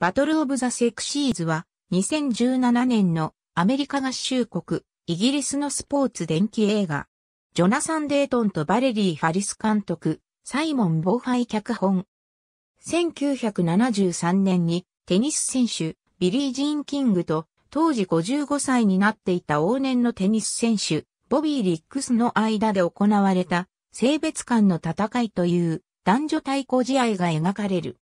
バトル・オブ・ザ・セクシーズは、2017年のアメリカ合衆国、イギリスのスポーツ電気映画。ジョナサン・デートンとバレリー・ファリス監督、サイモン・ボーファイ脚本。1973年にテニス選手、ビリー・ジーン・キングと、当時55歳になっていた往年のテニス選手、ボビー・リックスの間で行われた、性別間の戦いという男女対抗試合が描かれる。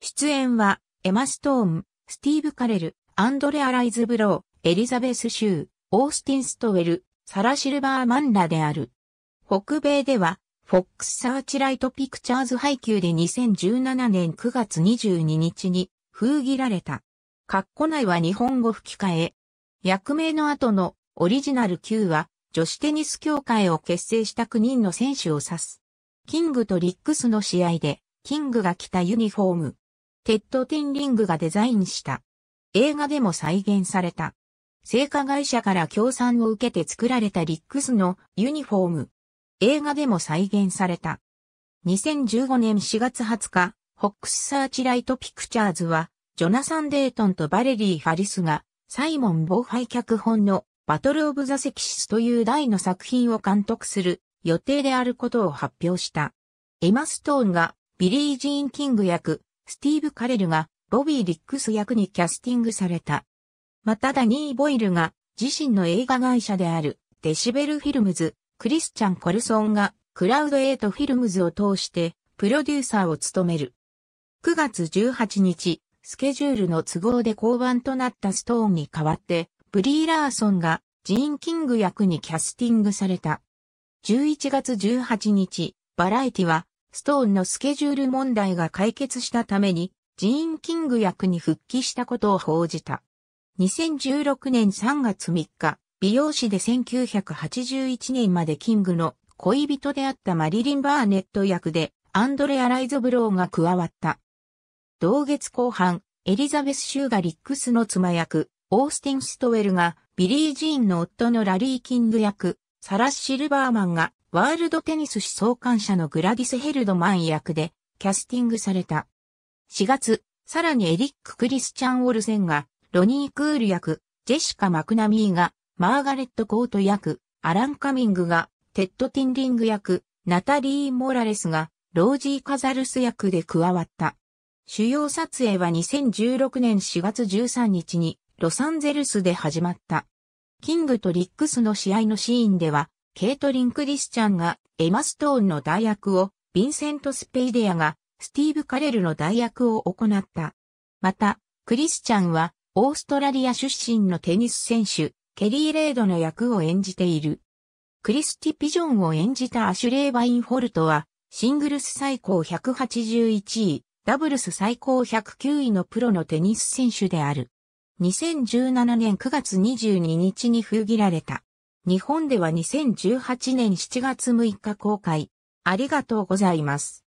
出演は、エマ・ストーン、スティーブ・カレル、アンドレア・ライズ・ブロー、エリザベス・シュー、オースティン・ストウェル、サラ・シルバーマンラである。北米では、フォックス・サーチライト・ピクチャーズ配給で2017年9月22日に封切られた。カッコ内は日本語吹き替え。役名の後のオリジナル Q は女子テニス協会を結成した9人の選手を指す。キングとリックスの試合で、キングが着たユニフォーム、テッド・ティンリングがデザインした。映画でも再現された。製菓会社から協賛を受けて作られたリックスのユニフォーム。映画でも再現された。2015年4月20日、ホックスサーチライトピクチャーズは、ジョナサン・デートンとバレリー・ファリスが、サイモン・ボーハイ脚本のバトル・オブ・ザ・セキシスという大の作品を監督する予定であることを発表した。エマ・ストーンがビリー・ジーン・キング役、スティーブ・カレルがボビー・リックス役にキャスティングされた。またダニー・ボイルが自身の映画会社であるデシベルフィルムズ、クリスチャン・コルソンがクラウドエイトフィルムズを通してプロデューサーを務める。9月18日、スケジュールの都合で降板となったストーンに代わって、ブリー・ラーソンがジーン・キング役にキャスティングされた。11月18日、バラエティはストーンのスケジュール問題が解決したために、ジーン・キング役に復帰したことを報じた。2016年3月3日、美容師で1981年までキングの恋人であったマリリン・バーネット役でアンドレア・ライゾブローが加わった。同月後半、エリザベス・シューガリックスの妻役、オースティン・ストウェルがビリー・ジーンの夫のラリー・キング役、サラ・ス・シルバーマンがワールドテニス史創刊者のグラディス・ヘルドマン役でキャスティングされた。4月、さらにエリック・クリスチャン・オルセンがロニー・クール役、ジェシカ・マクナミーがマーガレット・コート役、アラン・カミングがテッド・ティンリング役、ナタリー・モラレスがロージー・カザルス役で加わった。主要撮影は2016年4月13日にロサンゼルスで始まった。キングとリックスの試合のシーンでは、ケイトリン・クリスチャンがエマ・ストーンの代役を、ヴィンセント・スペイデアがスティーブ・カレルの代役を行った。また、クリスチャンは、オーストラリア出身のテニス選手、ケリー・レイドの役を演じている。クリスティ・ピジョンを演じたアシュレイ・ワインフォルトは、シングルス最高181位、ダブルス最高109位のプロのテニス選手である。2017年9月22日に封切られた。日本では2018年7月6日公開。ありがとうございます。